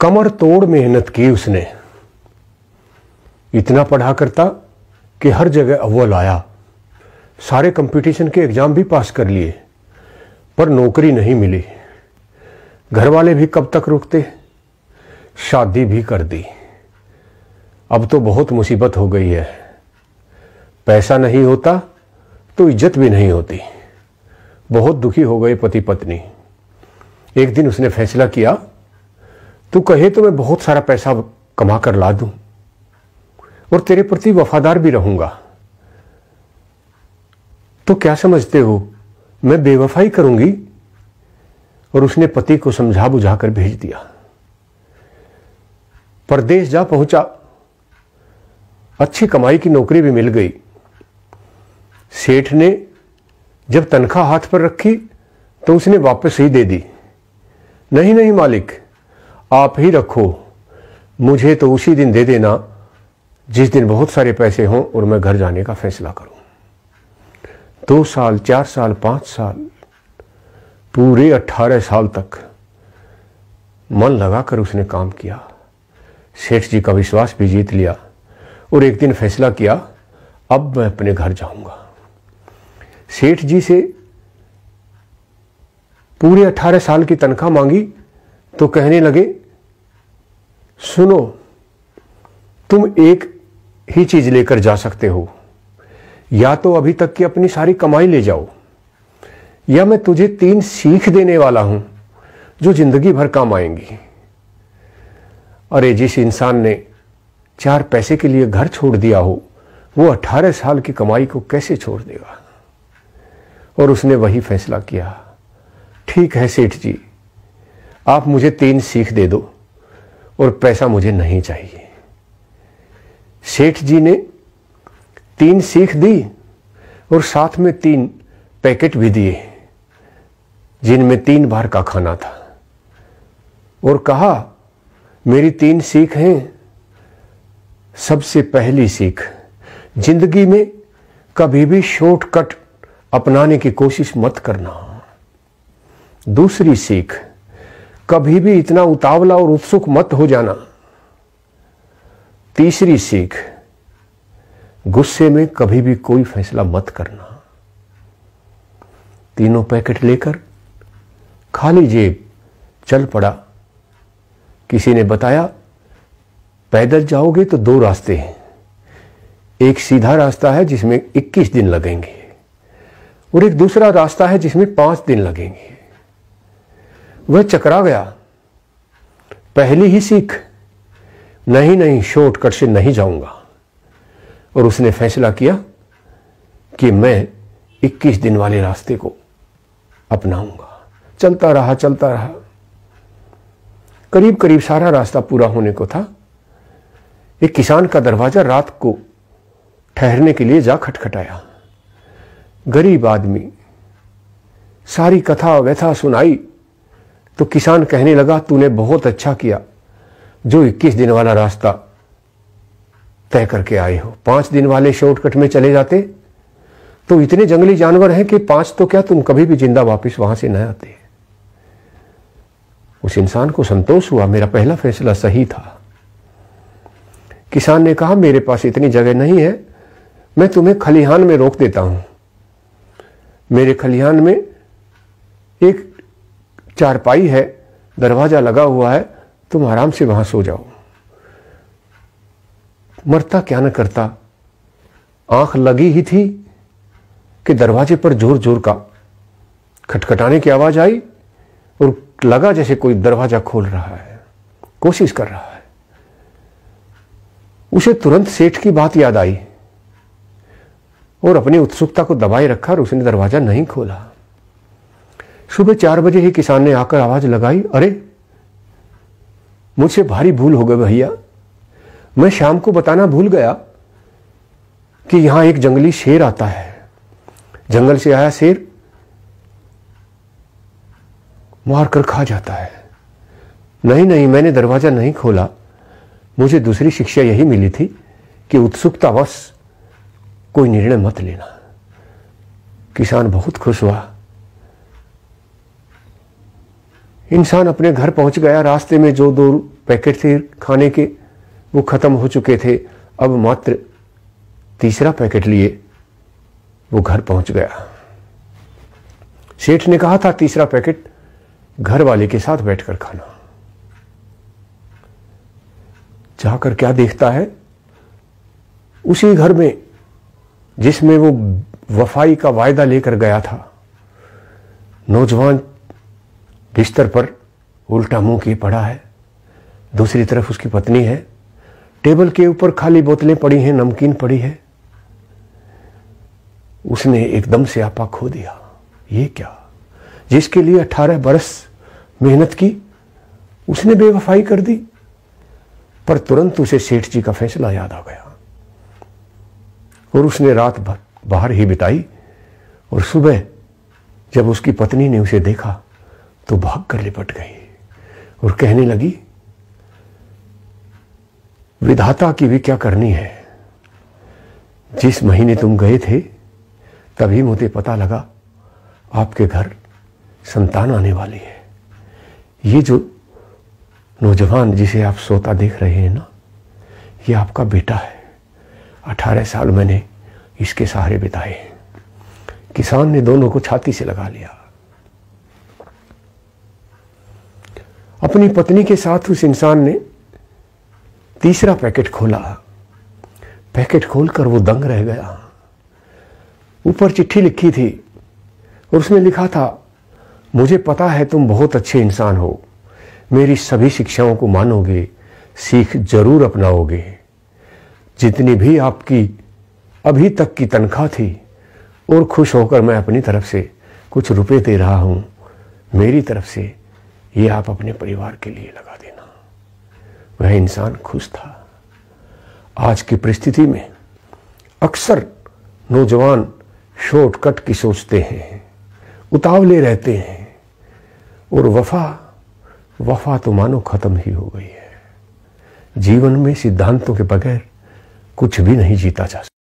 कमर तोड़ मेहनत की उसने इतना पढ़ा करता कि हर जगह अव्वल आया सारे कंपटीशन के एग्ज़ाम भी पास कर लिए पर नौकरी नहीं मिली घर वाले भी कब तक रुकते शादी भी कर दी अब तो बहुत मुसीबत हो गई है पैसा नहीं होता तो इज्जत भी नहीं होती बहुत दुखी हो गए पति पत्नी एक दिन उसने फैसला किया तू कहे तो मैं बहुत सारा पैसा कमा कर ला दूं और तेरे प्रति वफादार भी रहूंगा तो क्या समझते हो मैं बेवफाई करूंगी और उसने पति को समझा बुझा कर भेज दिया परदेश जा पहुंचा अच्छी कमाई की नौकरी भी मिल गई सेठ ने जब तनख्वाह हाथ पर रखी तो उसने वापस ही दे दी नहीं नहीं मालिक आप ही रखो मुझे तो उसी दिन दे देना जिस दिन बहुत सारे पैसे हों और मैं घर जाने का फैसला करूं दो साल चार साल पांच साल पूरे अट्ठारह साल तक मन लगाकर उसने काम किया सेठ जी का विश्वास भी जीत लिया और एक दिन फैसला किया अब मैं अपने घर जाऊंगा सेठ जी से पूरे अट्ठारह साल की तनख्वाह मांगी तो कहने लगे सुनो तुम एक ही चीज लेकर जा सकते हो या तो अभी तक की अपनी सारी कमाई ले जाओ या मैं तुझे तीन सीख देने वाला हूं जो जिंदगी भर काम आएंगी अरे जिस इंसान ने चार पैसे के लिए घर छोड़ दिया हो वो अठारह साल की कमाई को कैसे छोड़ देगा और उसने वही फैसला किया ठीक है सेठ जी आप मुझे तीन सीख दे दो और पैसा मुझे नहीं चाहिए सेठ जी ने तीन सीख दी और साथ में तीन पैकेट भी दिए जिनमें तीन बार का खाना था और कहा मेरी तीन सीख हैं सबसे पहली सीख जिंदगी में कभी भी शॉर्टकट अपनाने की कोशिश मत करना दूसरी सीख कभी भी इतना उतावला और उत्सुक मत हो जाना तीसरी सीख गुस्से में कभी भी कोई फैसला मत करना तीनों पैकेट लेकर खाली जेब चल पड़ा किसी ने बताया पैदल जाओगे तो दो रास्ते हैं एक सीधा रास्ता है जिसमें 21 दिन लगेंगे और एक दूसरा रास्ता है जिसमें पांच दिन लगेंगे वह चकरा गया पहली ही सीख नहीं नहीं शॉर्टकट से नहीं जाऊंगा और उसने फैसला किया कि मैं 21 दिन वाले रास्ते को अपनाऊंगा चलता रहा चलता रहा करीब करीब सारा रास्ता पूरा होने को था एक किसान का दरवाजा रात को ठहरने के लिए जा खटखटाया गरीब आदमी सारी कथा व्यथा सुनाई तो किसान कहने लगा तूने बहुत अच्छा किया जो 21 दिन वाला रास्ता तय करके आए हो पांच दिन वाले शॉर्टकट में चले जाते तो इतने जंगली जानवर हैं कि पांच तो क्या तुम कभी भी जिंदा वापस वहां से न आते उस इंसान को संतोष हुआ मेरा पहला फैसला सही था किसान ने कहा मेरे पास इतनी जगह नहीं है मैं तुम्हें खलिहान में रोक देता हूं मेरे खलिहान में एक चारपाई है दरवाज़ा लगा हुआ है तुम आराम से वहां सो जाओ मरता क्या न करता आंख लगी ही थी कि दरवाजे पर जोर जोर का खटखटाने की आवाज आई और लगा जैसे कोई दरवाजा खोल रहा है कोशिश कर रहा है उसे तुरंत सेठ की बात याद आई और अपनी उत्सुकता को दबाए रखा और उसने दरवाजा नहीं खोला सुबह चार बजे ही किसान ने आकर आवाज लगाई अरे मुझसे भारी भूल हो गई भैया मैं शाम को बताना भूल गया कि यहां एक जंगली शेर आता है जंगल से आया शेर मार कर खा जाता है नहीं नहीं मैंने दरवाजा नहीं खोला मुझे दूसरी शिक्षा यही मिली थी कि उत्सुकतावश कोई निर्णय मत लेना किसान बहुत खुश हुआ इंसान अपने घर पहुंच गया रास्ते में जो दो पैकेट थे खाने के वो खत्म हो चुके थे अब मात्र तीसरा पैकेट लिए वो घर पहुंच गया सेठ ने कहा था तीसरा पैकेट घर वाले के साथ बैठकर खाना जाकर क्या देखता है उसी घर में जिसमें वो वफाई का वायदा लेकर गया था नौजवान बिस्तर पर उल्टा मुंह के पड़ा है दूसरी तरफ उसकी पत्नी है टेबल के ऊपर खाली बोतलें पड़ी हैं नमकीन पड़ी है उसने एकदम से आपा खो दिया ये क्या जिसके लिए अठारह बरस मेहनत की उसने बेवफाई कर दी पर तुरंत उसे सेठ जी का फैसला याद आ गया और उसने रात बाहर ही बिताई और सुबह जब उसकी पत्नी ने उसे देखा तो भाग कर लिपट गई और कहने लगी विधाता की भी क्या करनी है जिस महीने तुम गए थे तभी मुझे पता लगा आपके घर संतान आने वाली है ये जो नौजवान जिसे आप सोता देख रहे हैं ना ये आपका बेटा है अठारह साल मैंने इसके सहारे बिताए किसान ने दोनों को छाती से लगा लिया अपनी पत्नी के साथ उस इंसान ने तीसरा पैकेट खोला पैकेट खोलकर वो दंग रह गया ऊपर चिट्ठी लिखी थी और उसने लिखा था मुझे पता है तुम बहुत अच्छे इंसान हो मेरी सभी शिक्षाओं को मानोगे सीख जरूर अपनाओगे जितनी भी आपकी अभी तक की तनख्वाह थी और खुश होकर मैं अपनी तरफ से कुछ रुपए दे रहा हूं मेरी तरफ से ये आप अपने परिवार के लिए लगा देना वह इंसान खुश था आज की परिस्थिति में अक्सर नौजवान शॉर्टकट की सोचते हैं उतावले रहते हैं और वफा वफा तो मानो खत्म ही हो गई है जीवन में सिद्धांतों के बगैर कुछ भी नहीं जीता जा सकता